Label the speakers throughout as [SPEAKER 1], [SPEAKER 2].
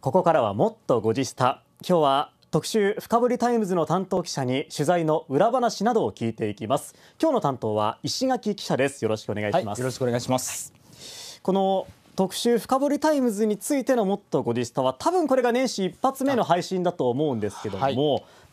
[SPEAKER 1] ここからはもっとごじスタ今日は特集深掘タイムズの担当記者に取材の裏話などを聞いていきます今日の担当は石垣記者ですよろしくお願いします、はい、よろしくお願いします、はい、この特集深掘タイムズについてのもっとごじスタは多分これが年始一発目の配信だと思うんですけども、はい、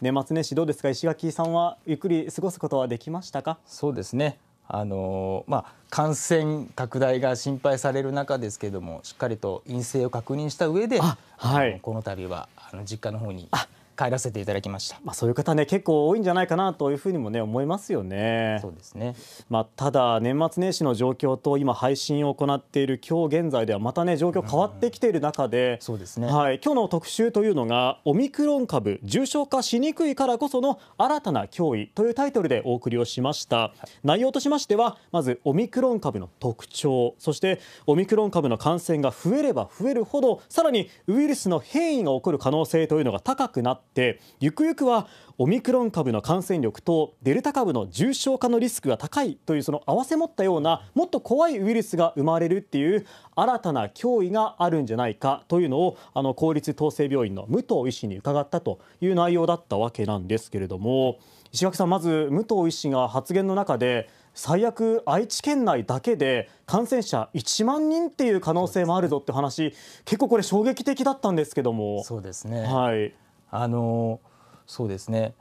[SPEAKER 1] 年
[SPEAKER 2] 末年始どうですか石垣さんはゆっくり過ごすことはできましたかそうですねあのまあ、感染拡大が心配される中ですけれどもしっかりと陰性を確認した上で、はい、この度はあの実家の方に。帰らせていただきました。まあ
[SPEAKER 1] そういう方ね結構多いんじゃないかなというふうにもね思いますよね。そうですね。まあただ年末年始の状況と今配信を行っている今日現在ではまたね状況変わってきている中で、うん、そうですね。はい今日の特集というのがオミクロン株重症化しにくいからこその新たな脅威というタイトルでお送りをしました。はい、内容としましてはまずオミクロン株の特徴そしてオミクロン株の感染が増えれば増えるほどさらにウイルスの変異が起こる可能性というのが高くなってってゆくゆくはオミクロン株の感染力とデルタ株の重症化のリスクが高いというその合わせ持ったようなもっと怖いウイルスが生まれるっていう新たな脅威があるんじゃないかというのをあの公立統制病院の武藤医師に伺ったという内容だったわけなんですけれども石垣さんまず武藤医師が発言の中で最悪愛知県内だけで感染者1万人っていう可能性もあるぞって話結構
[SPEAKER 2] これ衝撃的だったんですけどもそうですねはいあのそうですね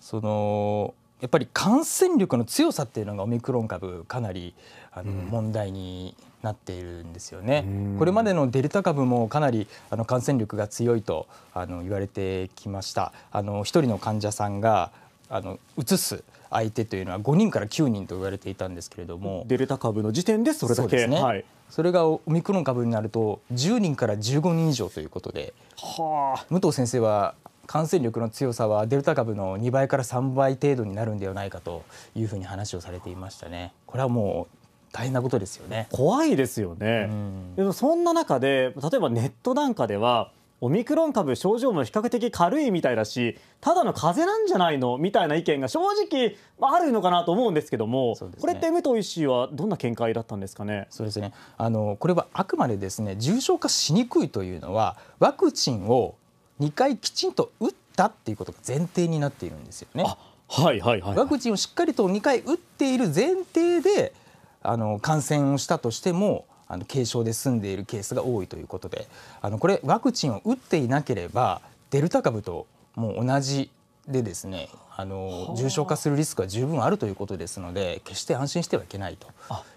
[SPEAKER 2] そのやっぱり感染力の強さっていうのがオミクロン株かなりあの、うん、問題になっているんですよね。これまでのデルタ株もかなりあの感染力が強いとあの言われてきました。あの一人の患者さんがあの移す相手というのは5人から9人と言われていたんですけれどもデルタ株の時点でそれだけ、ねはい、それがオミクロン株になると10人から15人以上ということで、はあ、武藤先生は感染力の強さはデルタ株の2倍から3倍程度になるんではないかというふうに話をされていましたね。これはもう大変なことですよね怖いですよね、うん、でもそんな中で
[SPEAKER 1] 例えばネットなんかではオミクロン株症状も比較的軽いみたいだしただの風邪なんじゃないのみたいな意見が正直あるのかなと思うんですけども、ね、これって武
[SPEAKER 2] 藤医師はどんな見解だったんですかねそうですねあのこれはあくまでですね重症化しにくいというのはワクチンを2回きちんと打ったっていうことが前提になっているんですよね。はいはいはい、はい、ワクチンをしっかりと2回打っている前提であの感染をしたとしてもあの軽症で済んでいるケースが多いということであのこれワクチンを打っていなければデルタ株ともう同じでですねあの重症化するリスクは十分あるということですので決して安心してはいけないと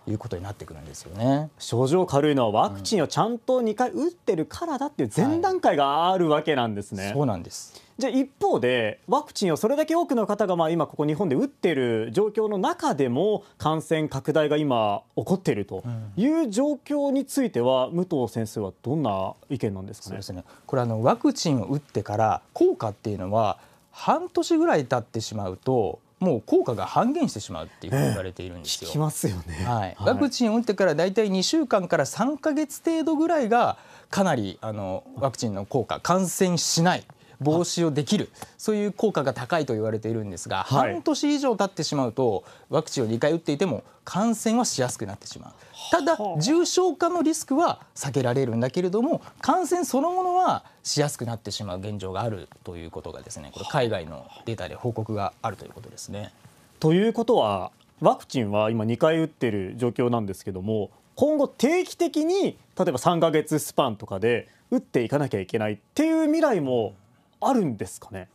[SPEAKER 2] いうことになってくるんですよね症状軽いのはワクチンをちゃんと2回
[SPEAKER 1] 打ってるからだっていう前段階があるわけなんですね。はい、そうなんですじゃあ一方でワクチンをそれだけ多くの方がまあ今ここ日本で打っている状況の中でも感染拡大が今起こっているという状況については、武藤先生はどん
[SPEAKER 2] な意見なんですかね。そうですねこれあのワクチンを打ってから効果っていうのは半年ぐらい経ってしまうともう効果が半減してしまうっていうふうに言われているんですよ。えー、きますよね、はい、ワクチンを打ってから大体2週間から3か月程度ぐらいがかなりあのワクチンの効果感染しない防止をできるそういう効果が高いと言われているんですが、はい、半年以上経ってしまうとワクチンを2回打っていても感染はしやすくなってしまうただ重症化のリスクは避けられるんだけれども感染そのものはしやすくなってしまう現状があるということがですねこれ海外のデータで報告があるということですね。ということはワクチンは今2
[SPEAKER 1] 回打ってる状況なんですけども今後定期的に例えば3か月スパンとかで打っていかなきゃいけないっていう未来もあるんですかね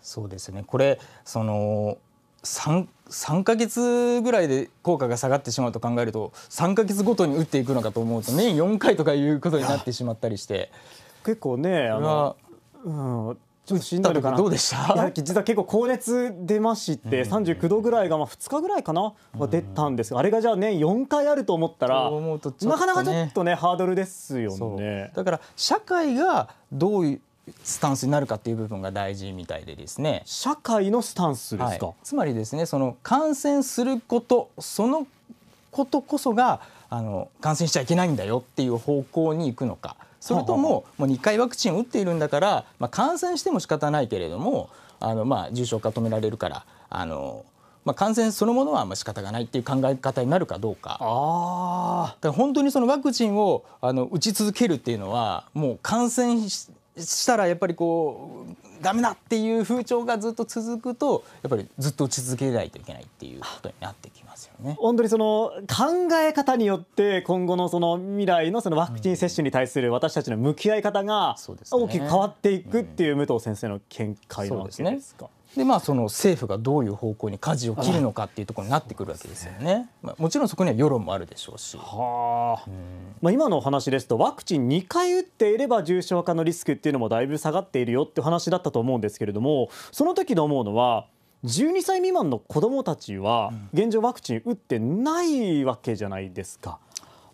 [SPEAKER 2] そうですねこれその 3, 3ヶ月ぐらいで効果が下がってしまうと考えると3か月ごとに打っていくのかと思うと年4回とかいうことになってしまったりして結構ねあの、うん、ちょっとしんどいかどうでした
[SPEAKER 1] 実は結構高熱出まして39度ぐらいがまあ2日ぐらいかな、うん、出たんですがあれがじゃあ年4回あると思ったら、ね、
[SPEAKER 2] なかなかちょっ
[SPEAKER 1] とねハードルですよね
[SPEAKER 2] だから社会がどうスタンスになるかっていう部分が大事みたいでですね社会のスタンスですか、はい、つまりですねその感染することそのことこそがあの感染しちゃいけないんだよっていう方向に行くのかそれとももう2回ワクチン打っているんだから、まあ、感染しても仕方ないけれどもあの、まあ、重症化止められるからあの、まあ、感染そのものはまあ仕方がないっていう考え方になるかどうかあだから本当にそのワクチンをあの打ち続けるっていうのはもう感染ししたらやっぱりこうダメだっていう風潮がずっと続くとやっぱりずっと打ち続けないといけないっていうことになってきますよね。本当
[SPEAKER 1] にその考え方によって今後のその未来のそのワクチン接種に対する私
[SPEAKER 2] たちの向き合い方が大きく変わっていくっていう武藤先生の見解なんですねでまあ、その政府がどういう方向に舵を切るのかっていうところになってくるわけですよね。まあ、もちろんそこには世論もあるでしょうし。はあ、まあ、今のお話ですとワクチン2回
[SPEAKER 1] 打っていれば重症化のリスクっていうのもだいぶ下がっているよって話だったと思うんですけれどもその時の思うのは12歳未満の子どもたちは現状ワクチン打ってな
[SPEAKER 2] いわけじゃないですか。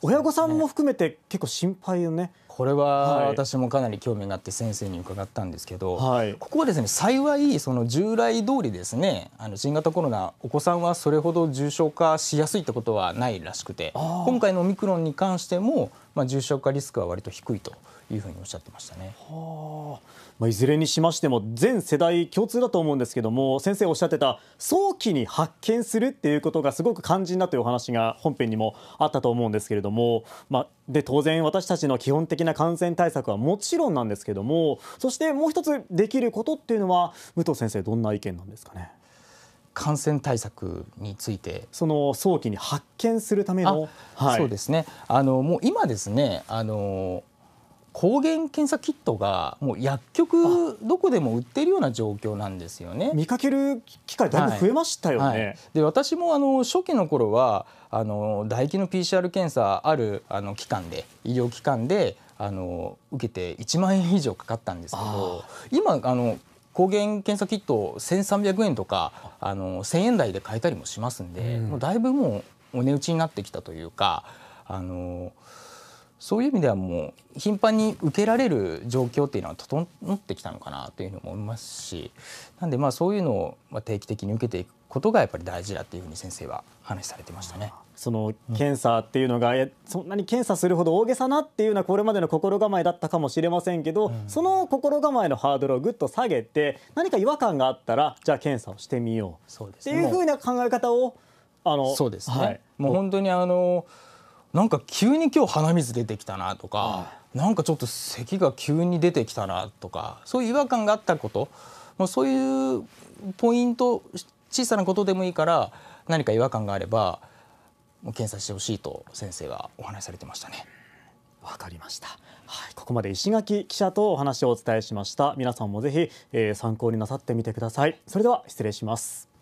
[SPEAKER 2] うん、親御さんも含めて結構心配よねこれは私もかなり興味があって先生に伺ったんですけど、はい、ここはですね幸いその従来通りですねあの新型コロナお子さんはそれほど重症化しやすいってことはないらしくて今回のオミクロンに関しても、まあ、重症化リスクは割と低いというふうにおっしゃってましたね。はまあ、いずれにしましても全世代共通だ
[SPEAKER 1] と思うんですけども先生おっしゃってた早期に発見するっていうことがすごく肝心だというお話が本編にもあったと思うんですけれども、まあ、で当然私たちの基本的な感染対策はもちろんなんですけどもそしてもう一つできることっていうのは武藤先生
[SPEAKER 2] どんな意見なんですかね感染対策についてその早期に発見するための、はい、そうですねあのもう今ですねあの抗原検査キットがもう薬局どこでも売ってるような状況なんですよね。見かける機会だいぶ増えましたよね。はいはい、で私もあの初期の頃はあの唾液の PCR 検査あるあの機関で医療機関であの受けて1万円以上かかったんですけど今あの抗原検査キット1300円とかあの1000円台で買えたりもしますんで、うん、もうだいぶもうお値打ちになってきたというかあのそういう意味ではもう頻繁に受けられる状況っていうのは整ってきたのかなというふうに思いますしなんでまあそういうのを定期的に受けていくことがやっぱり大事だっていうふうに先生は話されてましたね。その検査っていうのが、うん、そんなに検査するほど大げさなっていうのはこれまでの心構
[SPEAKER 1] えだったかもしれませんけど、うん、その心構えのハードルをぐっと下げて何か違和感があ
[SPEAKER 2] ったらじゃあ検査をしてみようっていうふ
[SPEAKER 1] うな考え方を
[SPEAKER 2] あのそうですね、はい、もう本当にあの、うんなんか急に今日鼻水出てきたなとか、うなんかちょっと咳が急に出てきたなとかそういう違和感があったことまうそういうポイント小さなことでもいいから何か違和感があれば検査してほしいと先生はお話しされてましたね。わかりました。
[SPEAKER 1] はい、ここまで石垣記者とお話をお伝えしました。皆さんもぜひ、えー、参考になさってみてください。それでは失礼します。